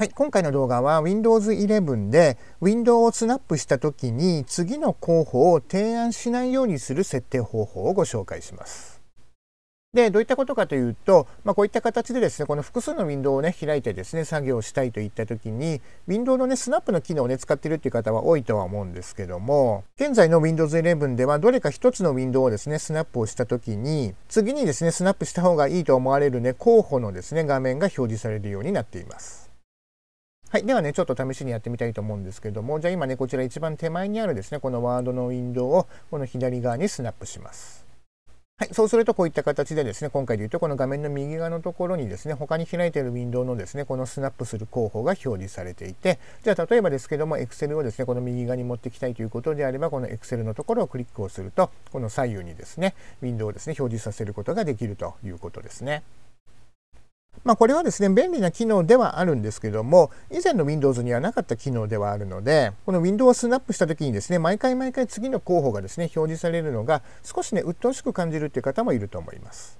はい、今回の動画は Windows 11で Windows をスナップした時に次の候補を提案しないようにする設定方法をご紹介します。で、どういったことかというと、まあ、こういった形でですね、この複数のウィンドウをね、開いてですね、作業したいといった時に、ウィンドウのね、スナップの機能をね、使ってるっていう方は多いとは思うんですけども、現在の Windows 11では、どれか1つのウィンドウをですね、スナップをした時に、次にですね、スナップした方がいいと思われるね、候補のですね、画面が表示されるようになっています。はい。ではね、ちょっと試しにやってみたいと思うんですけども、じゃあ今ね、こちら一番手前にあるですね、このワードのウィンドウを、この左側にスナップします。はい。そうすると、こういった形でですね、今回で言うと、この画面の右側のところにですね、他に開いているウィンドウのですね、このスナップする候補が表示されていて、じゃあ例えばですけども、Excel をですね、この右側に持ってきたいということであれば、この Excel のところをクリックをすると、この左右にですね、ウィンドウをですね、表示させることができるということですね。まあ、これはですね便利な機能ではあるんですけども以前の Windows にはなかった機能ではあるのでこの Windows をスナップした時にですね毎回毎回次の候補がですね表示されるのが少しね鬱陶しく感じるという方もいると思います。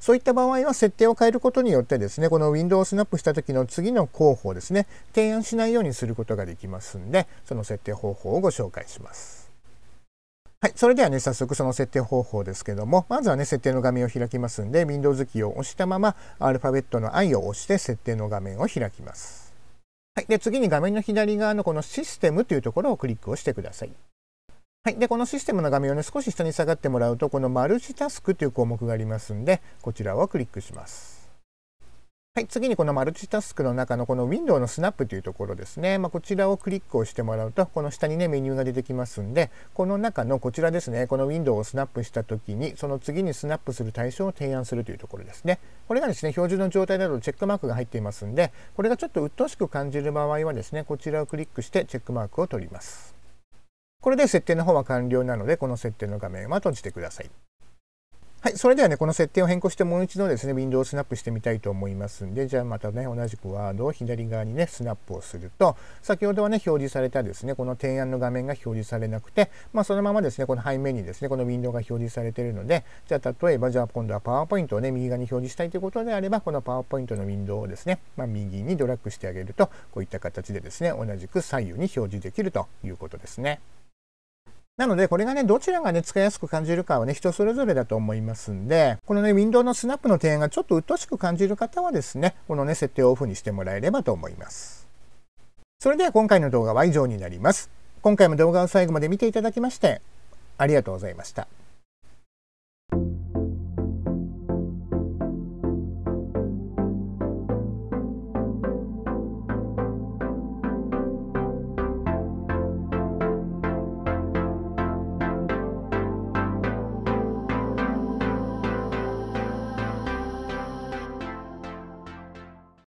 そういった場合は設定を変えることによってですね、この Windows をスナップした時の次の候補をですね、提案しないようにすることができますんで、その設定方法をご紹介します。はい。それではね、早速その設定方法ですけども、まずはね、設定の画面を開きますんで、Windows キーを押したまま、アルファベットの I を押して設定の画面を開きます。はい。で、次に画面の左側のこのシステムというところをクリックをしてください。はい。で、このシステムの画面をね、少し下に下がってもらうと、このマルチタスクという項目がありますんで、こちらをクリックします。はい、次にこのマルチタスクの中のこの Window のスナップというところですね、まあ、こちらをクリックをしてもらうとこの下にねメニューが出てきますんでこの中のこちらですねこの Window をスナップした時にその次にスナップする対象を提案するというところですねこれがですね標準の状態なとチェックマークが入っていますんでこれがちょっと鬱陶しく感じる場合はですねこちらをクリックしてチェックマークを取りますこれで設定の方は完了なのでこの設定の画面は閉じてくださいはい、それではね、この設定を変更してもう一度ですね、ウィンドウをスナップしてみたいと思いますんで、じゃあまたね、同じくワードを左側にね、スナップをすると、先ほどはね、表示されたですね、この提案の画面が表示されなくて、まあそのままですね、この背面にですね、このウィンドウが表示されているので、じゃあ例えば、じゃあ今度はパワーポイントをね、右側に表示したいということであれば、このパワーポイントのウィンドウをですね、まあ、右にドラッグしてあげると、こういった形でですね、同じく左右に表示できるということですね。なので、これがね、どちらがね、使いやすく感じるかはね、人それぞれだと思いますんで、このね、Windows のスナップの提案がちょっと鬱陶しく感じる方はですね、このね、設定をオフにしてもらえればと思います。それでは今回の動画は以上になります。今回も動画を最後まで見ていただきまして、ありがとうございました。